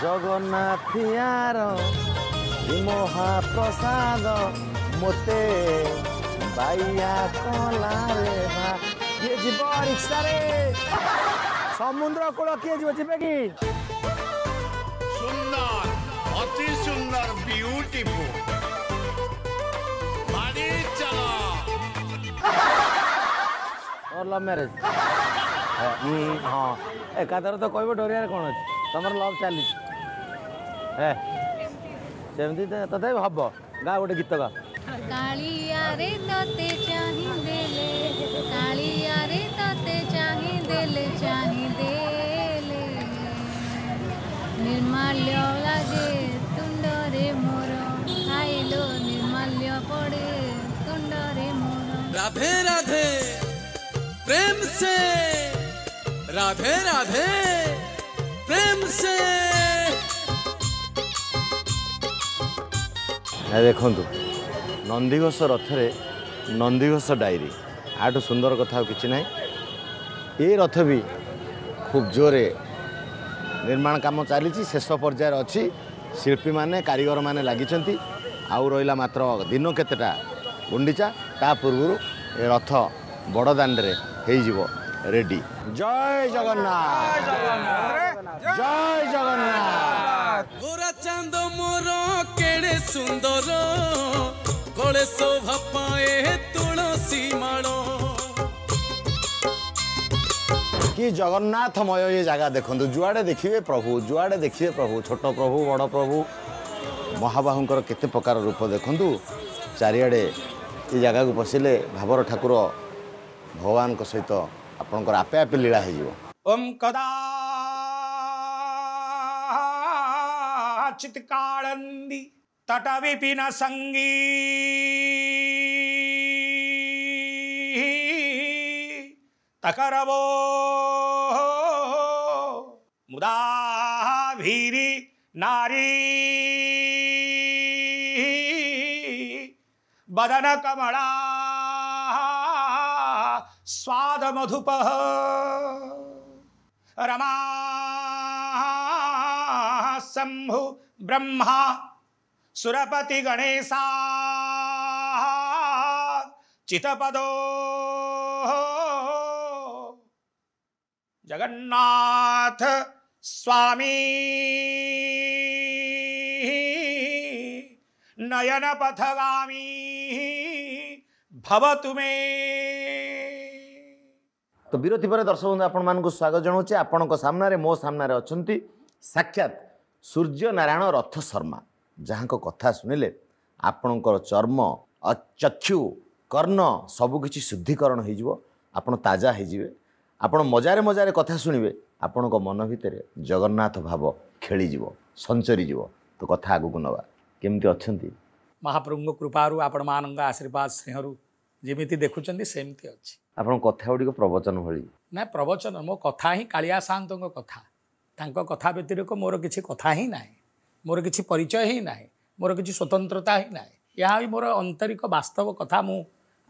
ଜଗନ୍ନାଥିଆର ମହାପ୍ରସାଦ ମୋତେ ବାଇଆ କଲାରେ ବା କିଏ ଯିବ ରିକ୍ସାରେ ସମୁଦ୍ର କୂଳ କିଏ ଯିବ ଯିବେ କି ସୁନ୍ଦର ଅତି ସୁନ୍ଦର ବିୟୁଟିଫୁଲ ଲଭ୍ ମ୍ୟାରେଜ୍ ହଁ ଏକାଥର ତ କହିବ ଡରିଆରେ କ'ଣ ଅଛି ତମର ଲଭ୍ ଚାଲିଛି ଏ ସେମିତି ତଥାପି ହବ ଗା ଗୋଟେ ଗୀତ ଗା କାଳିଆରେ ତତେ ଚାହିଁ ଦେଲେ କାଳିଆରେ ତତେ ଚାହିଁ ଦେଲେ ଚାହିଁ ଦେଲେ ନିର୍ମାଲ୍ୟ ଲାଗେ ତୁଣ୍ଡରେ ମୋର ଖାଇଲୋ ନିର୍ମାଲ୍ୟ ପଡ଼େ ତୁଣ୍ଡରେ ମୋର ରାଧେ ରାଧେ ପ୍ରେମ ସେ राधे राधे प्रेम से ଦେଖନ୍ତୁ ନନ୍ଦିଘୋଷ ରଥରେ ନନ୍ଦିଘୋଷ ଡାଇରୀ ଆଠୁ ସୁନ୍ଦର କଥା ଆଉ କିଛି ନାହିଁ ଏ ରଥ ବି ଖୁବ୍ ଜୋରେ ନିର୍ମାଣ କାମ ଚାଲିଛି ଶେଷ ପର୍ଯ୍ୟାୟରେ ଅଛି ଶିଳ୍ପୀମାନେ କାରିଗରମାନେ ଲାଗିଛନ୍ତି ଆଉ ରହିଲା ମାତ୍ର ଦିନ କେତେଟା ଗୁଣ୍ଡିଚା ତା ପୂର୍ବରୁ ଏ ରଥ ବଡ଼ଦାଣ୍ଡରେ ହେଇଯିବ ରେଡ଼ି ଜୟ ଜଗନ୍ନାଥ ଜୟ ଜଗନ୍ନାଥ চাঁদ মোর কেড়ে সুন্দর কোলে শোভা পায়ে তুলসী মাল কি জগন্নাথময় ইয়ে জায়গা দেখুন যুয়াড়ে দেখবে প্রভু যুয়াড়ে দেখবে প্রভু ছোট প্রভু বড় প্রভু মহাবাহুঙ্কর কেতে প্রকার রূপ দেখুন চারিআড়ে এই জায়গাকে বসিলে ভাবর ঠাকুর ভগবানଙ୍କ ସହିତ ଆପଣଙ୍କର ଆପେ ଆପେ ଲୀଳା ହେଇଯିବ ଓମ୍ କଦା चित काळंदी तट विपिन संगी तकरवो मुदा नारी बदन कमला स्वाद मधुप रमा शंभु ब्रह्मा सुरपति गणेश चितपदो जगन्नाथ स्वामी नयन पथगामी भवतु तो विरोधी पर दर्शक बंधु आपण मानक स्वागत जनाऊे आपण सामने मो सामने अच्छा साक्षात ସୂର୍ଯ୍ୟ ନାରାୟଣ ରଥ ଶର୍ମା ଯାହାଙ୍କ କଥା ଶୁଣିଲେ ଆପଣଙ୍କର ଚର୍ମ ଚକ୍ଷୁ କର୍ଣ୍ଣ ସବୁକିଛି ଶୁଦ୍ଧିକରଣ ହୋଇଯିବ ଆପଣ ତାଜା ହୋଇଯିବେ ଆପଣ ମଜାରେ ମଜାରେ କଥା ଶୁଣିବେ ଆପଣଙ୍କ ମନ ଭିତରେ ଜଗନ୍ନାଥ ଭାବ ଖେଳିଯିବ ସଞ୍ଚରିଯିବ ତ କଥା ଆଗକୁ ନେବା କେମିତି ଅଛନ୍ତି ମହାପ୍ରଭୁଙ୍କ କୃପାରୁ ଆପଣମାନଙ୍କ ଆଶୀର୍ବାଦ ସ୍ନେହରୁ ଯେମିତି ଦେଖୁଛନ୍ତି ସେମିତି ଅଛି ଆପଣଙ୍କ କଥା ଗୁଡ଼ିକ ପ୍ରବଚନ ଭଳି ନା ପ୍ରବଚନ ମୋ କଥା ହିଁ କାଳିଆ ସାହାନ୍ତଙ୍କ କଥା ତାଙ୍କ କଥା ବ୍ୟତିରେକ ମୋର କିଛି କଥା ହିଁ ନାହିଁ ମୋର କିଛି ପରିଚୟ ହିଁ ନାହିଁ ମୋର କିଛି ସ୍ୱତନ୍ତ୍ରତା ହିଁ ନାହିଁ ଏହା ହିଁ ମୋର ଆନ୍ତରିକ ବାସ୍ତବ କଥା ମୁଁ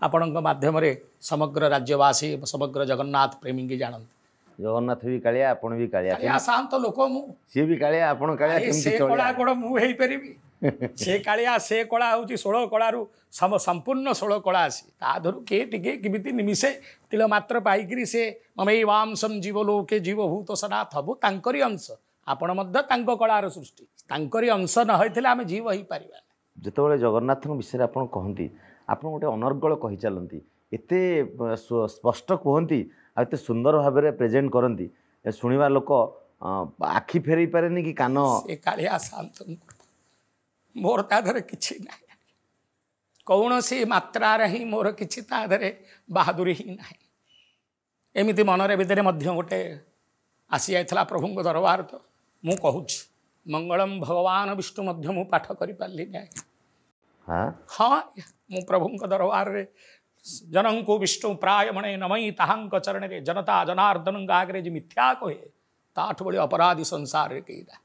ଆପଣଙ୍କ ମାଧ୍ୟମରେ ସମଗ୍ର ରାଜ୍ୟବାସୀ ସମଗ୍ର ଜଗନ୍ନାଥ ପ୍ରେମୀଙ୍କି ଜାଣନ୍ତି ଜଗନ୍ନାଥ ବି କାଳିଆ ଆପଣ ବି କାଳିଆ ସାନ୍ତ ଲୋକ ମୁଁ ସିଏ ବି କାଳିଆ ଆପଣ କାଳିଆ ସେ କଳା କଣ ମୁଁ ହେଇପାରିବି ସେ କାଳିଆ ସେ କଳା ହେଉଛି ଷୋଳ କଳାରୁ ସମ୍ପୂର୍ଣ୍ଣ ଷୋଳ କଳା ଆସି ତା ଧରୁ କିଏ ଟିକେ କେମିତି ନିମିଷେ ତିଳ ମାତ୍ର ପାଇକିରି ସେ ମମେଇ ବାମସମ ଜୀବ ଲୋକେ ଜୀବ ଭୂତ ସଦା ଥବୁ ତାଙ୍କରି ଅଂଶ ଆପଣ ମଧ୍ୟ ତାଙ୍କ କଳାର ସୃଷ୍ଟି ତାଙ୍କରି ଅଂଶ ନ ହୋଇଥିଲେ ଆମେ ଜୀବ ହୋଇପାରିବା ଯେତେବେଳେ ଜଗନ୍ନାଥଙ୍କ ବିଷୟରେ ଆପଣ କହନ୍ତି ଆପଣ ଗୋଟେ ଅନର୍ଗଳ କହିଚାଲନ୍ତି ଏତେ ସ୍ପଷ୍ଟ କୁହନ୍ତି ଆଉ ଏତେ ସୁନ୍ଦର ଭାବରେ ପ୍ରେଜେଣ୍ଟ କରନ୍ତି ଶୁଣିବା ଲୋକ ଆଖି ଫେରେଇ ପାରେନି କି କାନ ଏ କାଳିଆ ସାନ୍ତଙ୍କୁ ମୋର ତା ଦେହରେ କିଛି ନାହିଁ କୌଣସି ମାତ୍ରାରେ ହିଁ ମୋର କିଛି ତା ଦେହରେ ବାହାଦୁରୀ ହିଁ ନାହିଁ ଏମିତି ମନରେ ଭିତରେ ମଧ୍ୟ ଗୋଟେ ଆସିଯାଇଥିଲା ପ୍ରଭୁଙ୍କ ଦରବାର ତ ମୁଁ କହୁଛି ମଙ୍ଗଳମ ଭଗବାନ ବିଷ୍ଣୁ ମଧ୍ୟ ମୁଁ ପାଠ କରିପାରିଲିନି ଆଜ୍ଞା ହଁ ମୁଁ ପ୍ରଭୁଙ୍କ ଦରବାରରେ ଜନଙ୍କୁ ବିଷ୍ଣୁ ପ୍ରାୟ ମଣେ ନମଇ ତାହାଙ୍କ ଚରଣରେ ଜନତା ଜନାର୍ଦ୍ଦନଙ୍କ ଆଗରେ ଯେ ମିଥ୍ୟା କହେ ତାଠୁ ଭଳି ଅପରାଧୀ ସଂସାରରେ କେହି ନାହିଁ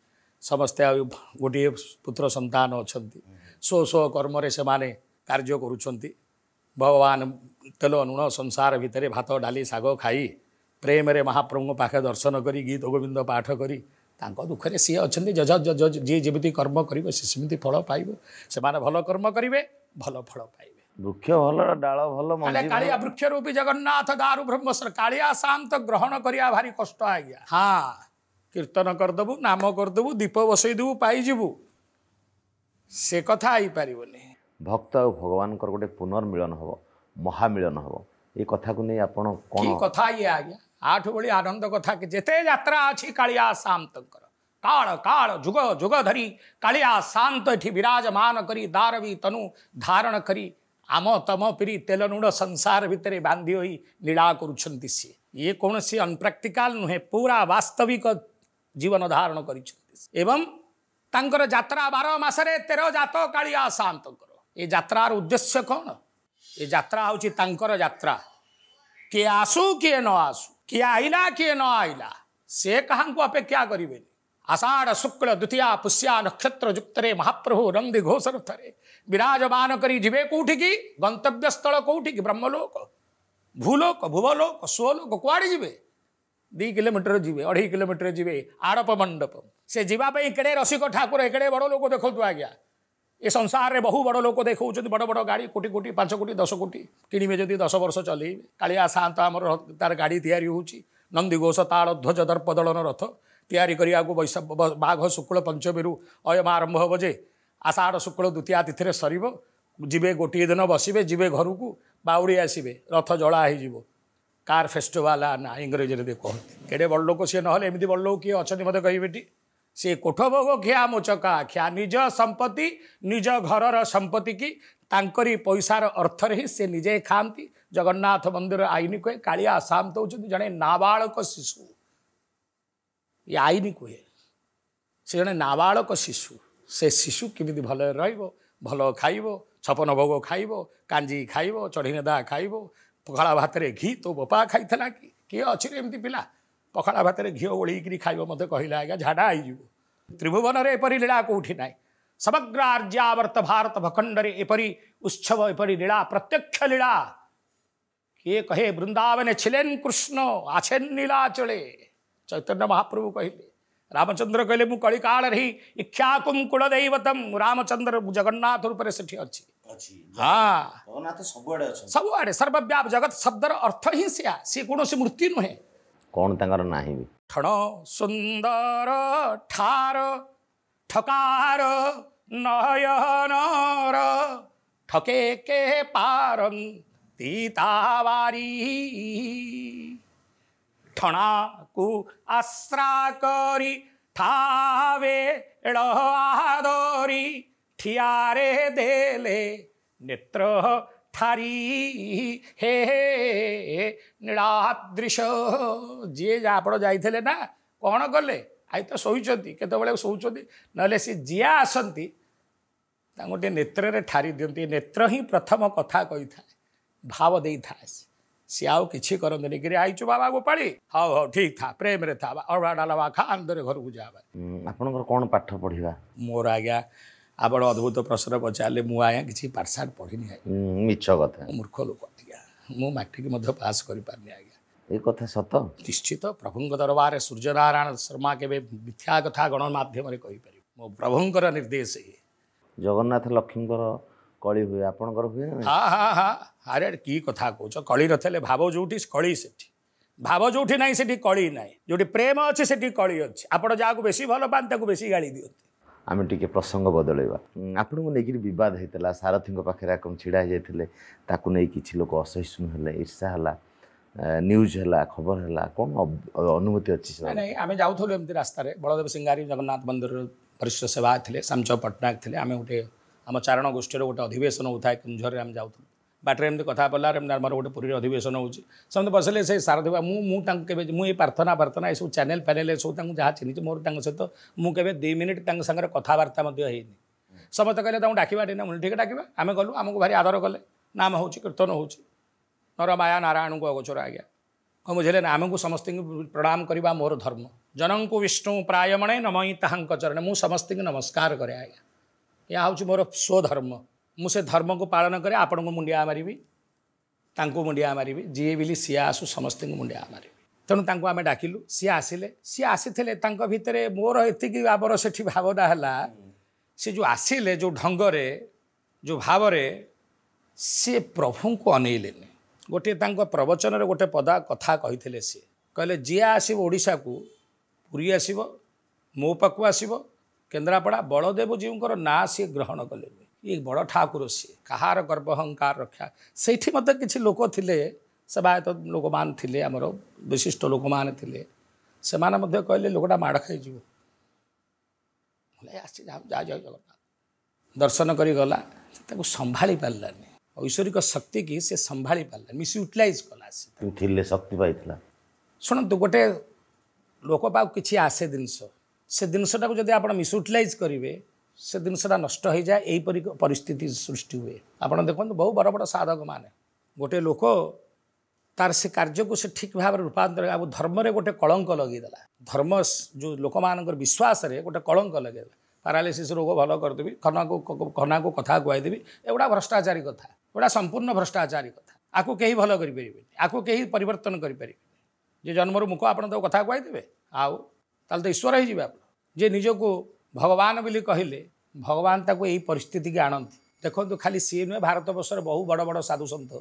ସମସ୍ତେ ଆଉ ଗୋଟିଏ ପୁତ୍ର ସନ୍ତାନ ଅଛନ୍ତି ସ୍ୱ ସ୍ୱ କର୍ମରେ ସେମାନେ କାର୍ଯ୍ୟ କରୁଛନ୍ତି ଭଗବାନ ତେଲ ଲୁଣ ସଂସାର ଭିତରେ ଭାତ ଡାଲି ଶାଗ ଖାଇ ପ୍ରେମରେ ମହାପ୍ରଭୁଙ୍କ ପାଖେ ଦର୍ଶନ କରି ଗୀତ ଗୋବିନ୍ଦ ପାଠ କରି ତାଙ୍କ ଦୁଃଖରେ ସିଏ ଅଛନ୍ତି ଯଜ ଯଜ ଯିଏ ଯେମିତି କର୍ମ କରିବ ସେ ସେମିତି ଫଳ ପାଇବ ସେମାନେ ଭଲ କର୍ମ କରିବେ ଭଲ ଫଳ ପାଇବେ ବୃକ୍ଷ ଭଲ ଡାଳ ଭଲ କାଳିଆ ବୃକ୍ଷ ରୂପୀ ଜଗନ୍ନାଥ ଦାରୁ ବ୍ରହ୍ମସ୍ୱର କାଳିଆ ଶାନ୍ତ ଗ୍ରହଣ କରିବା ଭାରି କଷ୍ଟ ଆଜ୍ଞା ହଁ କୀର୍ତ୍ତନ କରିଦେବୁ ନାମ କରିଦେବୁ ଦୀପ ବସେଇଦେବୁ ପାଇଯିବୁ ସେ କଥା ହେଇପାରିବନି ଭକ୍ତ ଆଉ ଭଗବାନଙ୍କର ଗୋଟେ ପୁନର୍ମିଳନ ହେବ ମହାମିଳନ ହେବ ଏ କଥାକୁ ନେଇ ଆପଣ କ'ଣ କଥା ଇଏ ଆଜ୍ଞା ଆଠୁ ଭଳି ଆନନ୍ଦ କଥା ଯେତେ ଯାତ୍ରା ଅଛି କାଳିଆ ସାନ୍ତଙ୍କର କାଳ କାଳ ଯୁଗ ଯୁଗ ଧରି କାଳିଆ ଶାନ୍ତ ଏଠି ବିରାଜମାନ କରି ଦାରବି ତନୁ ଧାରଣ କରି ଆମ ତମ ପିରି ତେଲ ନୁଣ ସଂସାର ଭିତରେ ବାନ୍ଧି ହୋଇ ଲୀଳା କରୁଛନ୍ତି ସିଏ ଇଏ କୌଣସି ଅନପ୍ରାକ୍ଟିକାଲ ନୁହେଁ ପୁରା ବାସ୍ତବିକ जीवन धारण कर बार मस तेर जत का सांत ये जतार उद्देश्य कौन ये जत्रा हूँ जत्रा किए आसू किए न आसू किए आईला किए न आईला से कहा अपेक्षा करे आषाढ़ शुक्ल द्वितीया पुष्या नक्षत्र युक्त महाप्रभु नंदी घोष थे विराजमान करे की गंतव्य स्थल की ब्रह्मलोक भूलोक भुवलोक स्वलोक कुआड़े जी दु किलोमीटर जीवे अढ़ी किलोमीटर जीवे आड़प मंडप से जीवाई एकडे रसिक ठाकुर एकडे बड़ लोक देखु आज्ञा ए संसार में बहु बड़ लोक देखते बड़ बड़ गाड़ी कोटि कोटी पांच कोटी दस कोटी किणवे जदि दस वर्ष चलइबे कालिया सात आम तार गाड़ी तैयारी होची नंदीघोष ताड़ ध्वज दर्प दलन रथ तैयारी करने शुक्ल पंचमी अयम आरंभ हे जे आषाढ़ शुक्ल द्वितीय तिथि सर जीवे गोटे दिन बसवे जीवे घर को बाउड़ी आसवे रथ जड़ा କାର୍ ଫେଷ୍ଟିଭାଲ୍ ନା ଇଂରେଜୀରେ ଦେଖ କେଡ଼େ ବଡ଼ ଲୋକ ସିଏ ନହେଲେ ଏମିତି ବଡ଼ ଲୋକ କିଏ ଅଛନ୍ତି ମୋତେ କହିବେଟି ସେ ଭୋଗ ଖିଆ ମୋଚକା ଖିଆ ନିଜ ସମ୍ପତ୍ତି ନିଜ ଘରର ସମ୍ପତ୍ତି କି ତାଙ୍କରି ପଇସାର ଅର୍ଥରେ ହିଁ ସେ ନିଜେ ଖାଆନ୍ତି ଜଗନ୍ନାଥ ମନ୍ଦିର ଆଇନ କୁହେ କାଳିଆ ଆସାମ ହେଉଛନ୍ତି ଜଣେ ନାବାଳକ ଶିଶୁ ଏ ଆଇନ କୁହେ ସେ ଜଣେ ନାବାଳକ ଶିଶୁ ସେ ଶିଶୁ କେମିତି ଭଲରେ ରହିବ ଭଲ ଖାଇବ ଛପନ ଭୋଗ ଖାଇବ କାଞ୍ଜି ଖାଇବ ଚଢ଼ିନେଦା ଖାଇବ पखाड़ा भात घी तो बपा खाई कि किए अच्छे एमती पिला पखाड़ा भात घी ओल्ल खाइब मत कह आज झाड़ा आईजु त्रिभुवन एपरी लीला कौटी ना समग्र आर्यावर्त भारत भखंड उत्सव एपरी लीला प्रत्यक्ष लीला किए कहे वृंदावन छिले कृष्ण आछेन नीला चले चैतन्य महाप्रभु कहले रामचंद्र कहले मु कलिकाल रही इक्षाकुम रामचंद्र जगन्नाथ रूप से अच्छी हाँ ଜଗନ୍ନାଥ ସବୁଆଡ଼େ ଅଛନ୍ତି ସବୁଆଡ଼େ ସର୍ବବ୍ୟାପ ଜଗତ ଶବ୍ଦର ଅର୍ଥ ହିଁ ସେୟା ସିଏ କୌଣସି ମୂର୍ତ୍ତି ନୁହେଁ କ'ଣ ତାଙ୍କର ନାହିଁ ବି ଠଣ ସୁନ୍ଦର ଠାର ଠକାର ନୟନର ঠকে কে পারং তিতাবারি ঠণাকু আশ্রা করি ঠাবে আদরি ठियारे दे ले नित्रो ठारी हे ନୀଳାଦୃଶ ଯିଏ ଆପଣ ଯାଇଥିଲେ ନା କ'ଣ କଲେ ଆଇ ତ ଶୋଇଛନ୍ତି କେତେବେଳେ ଶୋଉଛନ୍ତି ନହେଲେ ସେ ଯିଏ ଆସନ୍ତି ତାଙ୍କୁ ଟିକେ ନେତ୍ରରେ ଠାରି ଦିଅନ୍ତି ନେତ୍ର ହିଁ ପ୍ରଥମ କଥା କହିଥାଏ ଭାବ ଦେଇଥାଏ ସିଏ ଆଉ କିଛି କରନ୍ତିନି କିରେ ଆଇଛୁ ବାବା ଗୋପାଳି ହଉ ହଉ ଠିକ୍ ଥା ପ୍ରେମରେ ଥା ଅଡ଼ବା ଡାଲବା ଖା ଆନ୍ଦରେ ଘରକୁ ଯାବା ଆପଣଙ୍କର କ'ଣ ପାଠ ପଢ଼ିବା ମୋର ଆଜ୍ଞା ଆପଣ ଅଦ୍ଭୁତ ପ୍ରଶ୍ନ ପଚାରିଲେ ମୁଁ ଆଜ୍ଞା କିଛି ପାଠଶାଠ ପଢ଼ିନି ଆଜ୍ଞା ମିଛ କଥା ମୂର୍ଖ ଲୋକ ଆଜ୍ଞା ମୁଁ ମାଟ୍ରିକ ମଧ୍ୟ ପାସ୍ କରିପାରିନି ଆଜ୍ଞା ଏ କଥା ସତ ନିଶ୍ଚିତ ପ୍ରଭୁଙ୍କ ଦରବାରରେ ସୂର୍ଯ୍ୟନାରାୟଣ ଶର୍ମା କେବେ ମିଥ୍ୟା କଥା ଗଣମାଧ୍ୟମରେ କହିପାରିବେ ମୋ ପ୍ରଭୁଙ୍କର ନିର୍ଦ୍ଦେଶ ଇଏ ଜଗନ୍ନାଥ ଲକ୍ଷ୍ମୀଙ୍କର କଳି ହୁଏ ଆପଣଙ୍କର ହୁଏ ହଁ ହଁ ହଁ ଆରେ କି କଥା କହୁଛ କଳି ନଥିଲେ ଭାବ ଯେଉଁଠି କଳି ସେଠି ଭାବ ଯେଉଁଠି ନାହିଁ ସେଠି କଳି ନାହିଁ ଯେଉଁଠି ପ୍ରେମ ଅଛି ସେଠି କଳି ଅଛି ଆପଣ ଯାହାକୁ ବେଶୀ ଭଲ ପାଆନ୍ତି ତାକୁ ବେଶୀ ଗାଳି ଦିଅନ୍ତି आमेट प्रसङ्ग बदल पाखरे नवाद होइन सारथीको ताकु नै किछि लोक असहिष्णु हो ईर्ष्या हला न्यूज हला खबर होला अनुभूति अहिले नै आमे जा एम रे बडदेव सिंगारी जगन्नाथ मन्दिर परिष्ठ सेवा पटनाक साचो पट्टनाके उठे हम चारण गोष्ठीहरू गए अधिन हुन्छ झोलु ବାଟରେ ଏମିତି କଥା ପଡ଼ିଲା ଏମିତି ଆମର ଗୋଟେ ପୁରୀର ଅଧିବେଶନ ହେଉଛି ସମସ୍ତେ ବସିଲେ ସେ ଶାରଦା ମୁଁ ମୁଁ ତାଙ୍କୁ କେବେ ମୁଁ ଏଇ ପ୍ରାର୍ଥନା ପ୍ରାର୍ଥନା ଏସବୁ ଚ୍ୟାନେଲ୍ ଫ୍ୟାନେଲ୍ ଏସବୁ ତାଙ୍କୁ ଯାହା ଚିହ୍ନିଛି ମୋର ତାଙ୍କ ସହିତ ମୁଁ କେବେ ଦୁଇ ମିନିଟ୍ ତାଙ୍କ ସାଙ୍ଗରେ କଥାବାର୍ତ୍ତା ମଧ୍ୟ ହେଇନି ସମସ୍ତେ କହିଲେ ତାଙ୍କୁ ଡାକିବା ଡିନା ମୁଁ ଠିକ୍ ଡାକିବା ଆମେ ଗଲୁ ଆମକୁ ଭାରି ଆଦର କଲେ ନାମ ହେଉଛି କୀର୍ତ୍ତନ ହେଉଛି ନରମାୟା ନାରାୟଣଙ୍କୁ ଅଗୋଚର ଆଜ୍ଞା କ'ଣ ବୁଝିଲେ ନା ଆମକୁ ସମସ୍ତଙ୍କୁ ପ୍ରଣାମ କରିବା ମୋର ଧର୍ମ ଜନଙ୍କୁ ବିଷ୍ଣୁ ପ୍ରାୟମଣେ ନମଇ ତାହାଙ୍କ ଚରଣ ମୁଁ ସମସ୍ତଙ୍କୁ ନମସ୍କାର କରେ ଆଜ୍ଞା ଏହା ହେଉଛି ମୋର ସ୍ୱଧର୍ମ ମୁଁ ସେ ଧର୍ମକୁ ପାଳନ କରେ ଆପଣଙ୍କୁ ମୁଣ୍ଡିଆ ମାରିବି ତାଙ୍କୁ ମୁଣ୍ଡିଆ ମାରିବି ଯିଏ ବିଲି ସିଏ ଆସୁ ସମସ୍ତଙ୍କୁ ମୁଣ୍ଡିଆ ମାରିବି ତେଣୁ ତାଙ୍କୁ ଆମେ ଡାକିଲୁ ସିଏ ଆସିଲେ ସିଏ ଆସିଥିଲେ ତାଙ୍କ ଭିତରେ ମୋର ଏତିକି ଆମର ସେଠି ଭାବନା ହେଲା ସେ ଯେଉଁ ଆସିଲେ ଯେଉଁ ଢଙ୍ଗରେ ଯେଉଁ ଭାବରେ ସିଏ ପ୍ରଭୁଙ୍କୁ ଅନେଇଲେନି ଗୋଟିଏ ତାଙ୍କ ପ୍ରବଚନରେ ଗୋଟେ ପଦା କଥା କହିଥିଲେ ସିଏ କହିଲେ ଯିଏ ଆସିବ ଓଡ଼ିଶାକୁ ପୁରୀ ଆସିବ ମୋ ପାଖକୁ ଆସିବ କେନ୍ଦ୍ରାପଡ଼ା ବଳଦେବଜୀଉଙ୍କର ନାଁ ସିଏ ଗ୍ରହଣ କଲେନି ଇଏ ବଡ଼ ଠାକୁର ସିଏ କାହାର ଗର୍ବ ଅହଙ୍କାର ରକ୍ଷା ସେଇଠି ମଧ୍ୟ କିଛି ଲୋକ ଥିଲେ ସେବାୟତ ଲୋକମାନେ ଥିଲେ ଆମର ବିଶିଷ୍ଟ ଲୋକମାନେ ଥିଲେ ସେମାନେ ମଧ୍ୟ କହିଲେ ଲୋକଟା ମାଡ଼ ଖାଇଯିବ ଆସି ଆସିଛି ଯା ଜୟ ଜଗନ୍ନାଥ ଦର୍ଶନ କରିଗଲା ତାକୁ ସମ୍ଭାଳି ପାରିଲାନି ଐଶ୍ୱରିକ ଶକ୍ତିକି ସେ ସମ୍ଭାଳି ପାରିଲାନି ୟୁଟିଲାଇଜ୍ କଲା ସେ ଥିଲେ ଶକ୍ତି ପାଇଥିଲା ଶୁଣନ୍ତୁ ଗୋଟେ ଲୋକ ପାଖକୁ କିଛି ଆସେ ଜିନିଷ ସେ ଜିନିଷଟାକୁ ଯଦି ଆପଣ ମିସ୍ ୟୁଟିଲାଇଜ୍ କରିବେ ସେ ଜିନିଷଟା ନଷ୍ଟ ହୋଇଯାଏ ଏହିପରି ପରିସ୍ଥିତି ସୃଷ୍ଟି ହୁଏ ଆପଣ ଦେଖନ୍ତୁ ବହୁ ବଡ଼ ବଡ଼ ସାଧକମାନେ ଗୋଟିଏ ଲୋକ ତାର ସେ କାର୍ଯ୍ୟକୁ ସେ ଠିକ୍ ଭାବରେ ରୂପାନ୍ତର ଆଉ ଧର୍ମରେ ଗୋଟେ କଳଙ୍କ ଲଗେଇଦେଲା ଧର୍ମ ଯେଉଁ ଲୋକମାନଙ୍କର ବିଶ୍ୱାସରେ ଗୋଟେ କଳଙ୍କ ଲଗେଇଦେଲା ପାରାଲିସିସ୍ ରୋଗ ଭଲ କରିଦେବି ଖନାକୁ ଖନାକୁ କଥା କୁହାଇଦେବି ଏଗୁଡ଼ା ଭ୍ରଷ୍ଟାଚାରୀ କଥା ଏଗୁଡ଼ା ସମ୍ପୂର୍ଣ୍ଣ ଭ୍ରଷ୍ଟାଚାରୀ କଥା ଆକୁ କେହି ଭଲ କରିପାରିବେନି ଆକୁ କେହି ପରିବର୍ତ୍ତନ କରିପାରିବେନି ଯେ ଜନ୍ମରୁ ମୁଖ ଆପଣ ତାକୁ କଥା କୁହାଇଦେବେ ଆଉ ତାହେଲେ ତ ଈଶ୍ୱର ହେଇଯିବେ ଆପଣ ଯେ ନିଜକୁ ଭଗବାନ ବୋଲି କହିଲେ ଭଗବାନ ତାକୁ ଏଇ ପରିସ୍ଥିତିକି ଆଣନ୍ତି ଦେଖନ୍ତୁ ଖାଲି ସିଏ ନୁହେଁ ଭାରତ ଭାରତବର୍ଷରେ ବହୁ ବଡ଼ ବଡ଼ ସାଧୁସନ୍ଥ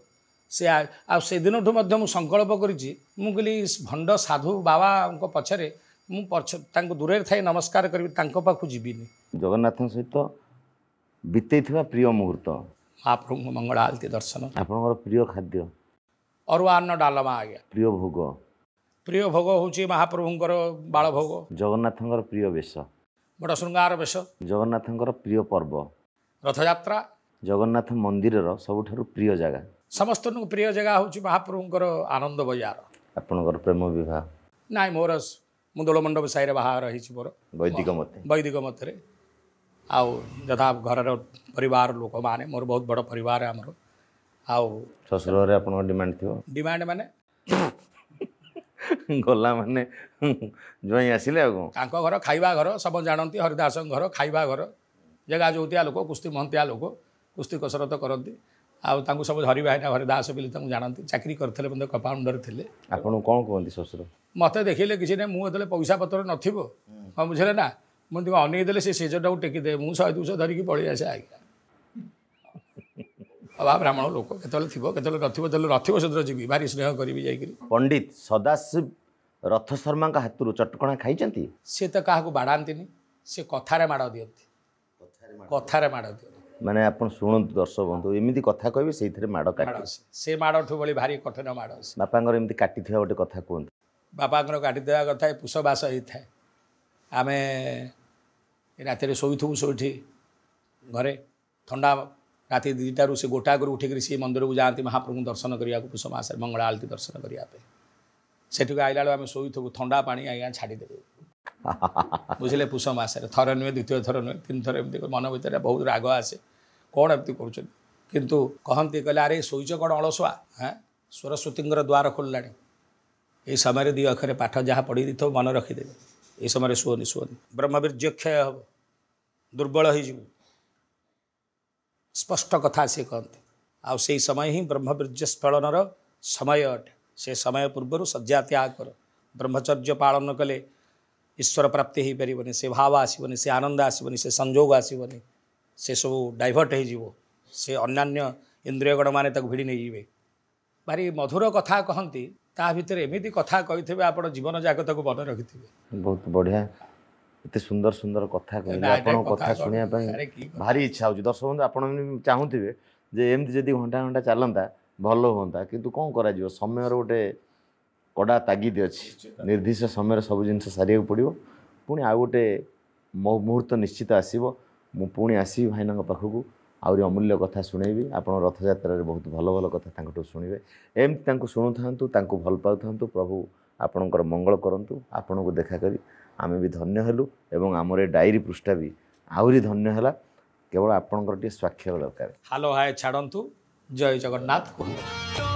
ସେ ଆଉ ସେଦିନଠୁ ମଧ୍ୟ ମୁଁ ସଂକଳ୍ପ କରିଛି ମୁଁ କହିଲି ଭଣ୍ଡ ସାଧୁ ବାବାଙ୍କ ପଛରେ ମୁଁ ପଛ ତାଙ୍କୁ ଦୂରରେ ଥାଇ ନମସ୍କାର କରିବି ତାଙ୍କ ପାଖକୁ ଯିବିନି ଜଗନ୍ନାଥଙ୍କ ସହିତ ବିତେଇଥିବା ପ୍ରିୟ ମୁହୂର୍ତ୍ତ ମହାପ୍ରଭୁଙ୍କ ମଙ୍ଗଳ ଆଳତି ଦର୍ଶନ ଆପଣଙ୍କର ପ୍ରିୟ ଖାଦ୍ୟ ଅରୁଆ ଅନ୍ନ ଡାଲମା ଆଜ୍ଞା ପ୍ରିୟ ଭୋଗ ପ୍ରିୟ ଭୋଗ ହେଉଛି ମହାପ୍ରଭୁଙ୍କର ବାଳଭୋଗ ଜଗନ୍ନାଥଙ୍କର ପ୍ରିୟ ବେଶ ବଡ଼ ଶୃଙ୍ଗାର ବେଶ ଜଗନ୍ନାଥଙ୍କର ପ୍ରିୟ ପର୍ବ ରଥଯାତ୍ରା ଜଗନ୍ନାଥ ମନ୍ଦିରର ସବୁଠାରୁ ପ୍ରିୟ ଜାଗା ସମସ୍ତଙ୍କୁ ପ୍ରିୟ ଜାଗା ହେଉଛି ମହାପ୍ରଭୁଙ୍କର ଆନନ୍ଦ ବଜାର ଆପଣଙ୍କର ପ୍ରେମ ବିବାହ ନାଇଁ ମୋର ମୁଁ ଦୋଳମଣ୍ଡପ ସାହିରେ ବାହାଘର ହେଇଛି ମୋର ବୈଦିକ ମତେ ବୈଦିକ ମତରେ ଆଉ ଯଥା ଘରର ପରିବାର ଲୋକମାନେ ମୋର ବହୁତ ବଡ଼ ପରିବାର ଆମର ଆଉ ଶ୍ୱଶୁରରେ ଆପଣଙ୍କ ଡିମାଣ୍ଡ ଥିବ ଡିମାଣ୍ଡ ମାନେ ଗୋଲାମାନେ ଜ୍ୱାଇଁ ଆସିଲେ ଆଉ କ'ଣ ତାଙ୍କ ଘର ଖାଇବା ଘର ସବୁ ଜାଣନ୍ତି ହରିଦାସଙ୍କ ଘର ଖାଇବା ଘର ଜାଗା ଯେଉଁଥିବା ଲୋକ କୁସ୍ତି ମହନ୍ତିଆ ଲୋକ କୁସ୍ତି କସରତ କରନ୍ତି ଆଉ ତାଙ୍କୁ ସବୁ ହରି ଭାଇନା ହରିଦାସ ବୋଲି ତାଙ୍କୁ ଜାଣନ୍ତି ଚାକିରି କରିଥିଲେ ମଧ୍ୟ କମ୍ପାଉଣ୍ଡର ଥିଲେ ଆପଣ କ'ଣ କୁହନ୍ତି ଶ୍ୱଶୁର ମୋତେ ଦେଖିଲେ କିଛି ନାହିଁ ମୁଁ ଯେତେବେଳେ ପଇସା ପତ୍ର ନଥିବ ହଁ ବୁଝିଲେ ନା ମୁଁ ଟିକେ ଅନେଇ ଦେଲେ ସେ ସେଜଟାକୁ ଟେକିଦେବେ ମୁଁ ଶହେ ଦୁଇଶହ ଧରିକି ପଳେଇ ଆସେ ଆଜ୍ଞା ଅବା ବ୍ରାହ୍ମଣ ଲୋକ କେତେବେଳେ ଥିବ କେତେବେଳେ ନଥିବ ଯେତେବେଳେ ରଥିବ ସେତେବେଳେ ଯିବି ଭାରି ସ୍ନେହ କରିବି ଯାଇକିରି ପଣ୍ଡିତ ସଦାଶିବ ରଥ ଶର୍ମାଙ୍କ ହାତରୁ ଚଟକଣା ଖାଇଛନ୍ତି ସେ ତ କାହାକୁ ବାଡ଼ାନ୍ତିନି ସେ କଥାରେ ମାଡ଼ ଦିଅନ୍ତି କଥାରେ ମାଡ଼ ଦିଅନ୍ତି ମାନେ ଆପଣ ଶୁଣନ୍ତୁ ଦର୍ଶକ ବନ୍ଧୁ ଏମିତି କଥା କହିବେ ସେଇଥିରେ ମାଡ଼ ସେ ମାଡ଼ଠୁ ଭଳି ଭାରି କଠିନ ମାଡ଼ ଅଛି ବାପାଙ୍କର ଏମିତି କାଟିଥିବା ଗୋଟେ କଥା କୁହନ୍ତୁ ବାପାଙ୍କର କାଟିଥିବା କଥା ପୁଷବାସ ହେଇଥାଏ ଆମେ ରାତିରେ ଶୋଇଥିବୁ ସେଇଠି ଘରେ ଥଣ୍ଡା ରାତି ଦୁଇଟାରୁ ସେ ଗୋଟାକରୁ ଉଠିକରି ସେ ମନ୍ଦିରକୁ ଯାଆନ୍ତି ମହାପ୍ରଭୁଙ୍କୁ ଦର୍ଶନ କରିବାକୁ ପୁଷ ମାସରେ ମଙ୍ଗଳା ଆଳତୀ ଦର୍ଶନ କରିବା ପାଇଁ ସେଠିକୁ ଆଇଲା ବେଳକୁ ଆମେ ଶୋଇଥିବୁ ଥଣ୍ଡା ପାଣି ଆଜ୍ଞା ଛାଡ଼ିଦେବେ ବୁଝିଲେ ପୁଷ ମାସରେ ଥରେ ନୁହେଁ ଦ୍ୱିତୀୟ ଥର ନୁହେଁ ତିନି ଥର ଏମିତି ମନ ଭିତରେ ବହୁତ ରାଗ ଆସେ କ'ଣ ଏମିତି କରୁଛନ୍ତି କିନ୍ତୁ କହନ୍ତି କହିଲେ ଆରେ ଶୋଇଛ କ'ଣ ଅଳସୁଆ ହଁ ସରସ୍ୱତୀଙ୍କର ଦ୍ୱାର ଖୋଲିଲାଣି ଏଇ ସମୟରେ ଦୁଇ ଅକ୍ଷରେ ପାଠ ଯାହା ପଢ଼ି ଦେଇଥିବ ମନେ ରଖିଦେବେ ଏଇ ସମୟରେ ଶୁଅନି ଶୁଅନି ବ୍ରହ୍ମବୀର୍ଯ୍ୟକ୍ଷୟ ହେବ ଦୁର୍ବଳ ହେଇଯିବୁ ସ୍ପଷ୍ଟ କଥା ସେ କହନ୍ତି ଆଉ ସେଇ ସମୟ ହିଁ ବ୍ରହ୍ମବୀର୍ଯ୍ୟ ସ୍ଫଳନର ସମୟ ଅଟେ ସେ ସମୟ ପୂର୍ବରୁ ଶଯ୍ୟା ତ୍ୟାଗ କର ବ୍ରହ୍ମଚର୍ଯ୍ୟ ପାଳନ କଲେ ଈଶ୍ୱର ପ୍ରାପ୍ତି ହୋଇପାରିବନି ସେ ଭାବ ଆସିବନି ସେ ଆନନ୍ଦ ଆସିବନି ସେ ସଂଯୋଗ ଆସିବନି ସେସବୁ ଡାଇଭର୍ଟ ହୋଇଯିବ ସେ ଅନ୍ୟାନ୍ୟ ଇନ୍ଦ୍ରିୟଗଣମାନେ ତାକୁ ଭିଡ଼ି ନେଇଯିବେ ଭାରି ମଧୁର କଥା କହନ୍ତି ତା ଭିତରେ ଏମିତି କଥା କହିଥିବେ ଆପଣ ଜୀବନ ଯାକ ତାକୁ ମନେ ରଖିଥିବେ ବହୁତ ବଢ଼ିଆ ଏତେ ସୁନ୍ଦର ସୁନ୍ଦର କଥା କହିଲେ ଆପଣଙ୍କ କଥା ଶୁଣିବା ପାଇଁ ଭାରି ଇଚ୍ଛା ହେଉଛି ଦର୍ଶକ ବନ୍ଧୁ ଆପଣ ଚାହୁଁଥିବେ ଯେ ଏମିତି ଯଦି ଘଣ୍ଟା ଘଣ୍ଟା ଚାଲନ୍ତା ଭଲ ହୁଅନ୍ତା କିନ୍ତୁ କ'ଣ କରାଯିବ ସମୟର ଗୋଟେ କଡ଼ା ତାଗିଦ ଅଛି ନିର୍ଦ୍ଦିଷ୍ଟ ସମୟରେ ସବୁ ଜିନିଷ ସାରିବାକୁ ପଡ଼ିବ ପୁଣି ଆଉ ଗୋଟେ ମୁହୂର୍ତ୍ତ ନିଶ୍ଚିତ ଆସିବ ମୁଁ ପୁଣି ଆସିବି ଭାଇନାଙ୍କ ପାଖକୁ ଆହୁରି ଅମୂଲ୍ୟ କଥା ଶୁଣେଇବି ଆପଣ ରଥଯାତ୍ରାରେ ବହୁତ ଭଲ ଭଲ କଥା ତାଙ୍କଠୁ ଶୁଣିବେ ଏମିତି ତାଙ୍କୁ ଶୁଣୁଥାନ୍ତୁ ତାଙ୍କୁ ଭଲ ପାଉଥାନ୍ତୁ ପ୍ରଭୁ ଆପଣଙ୍କର ମଙ୍ଗଳ କରନ୍ତୁ ଆପଣଙ୍କୁ ଦେଖା କରି ଆମେ ବି ଧନ୍ୟ ହେଲୁ ଏବଂ ଆମର ଏ ଡାଏରୀ ପୃଷ୍ଠା ବି ଆହୁରି ଧନ୍ୟ ହେଲା କେବଳ ଆପଣଙ୍କର ଟିକେ ସ୍ୱାକ୍ଷର ଦରକାର ହାଲୋ ହାଏ ଛାଡ଼ନ୍ତୁ ଜୟ ଜଗନ୍ନାଥ କୁହନ୍ତୁ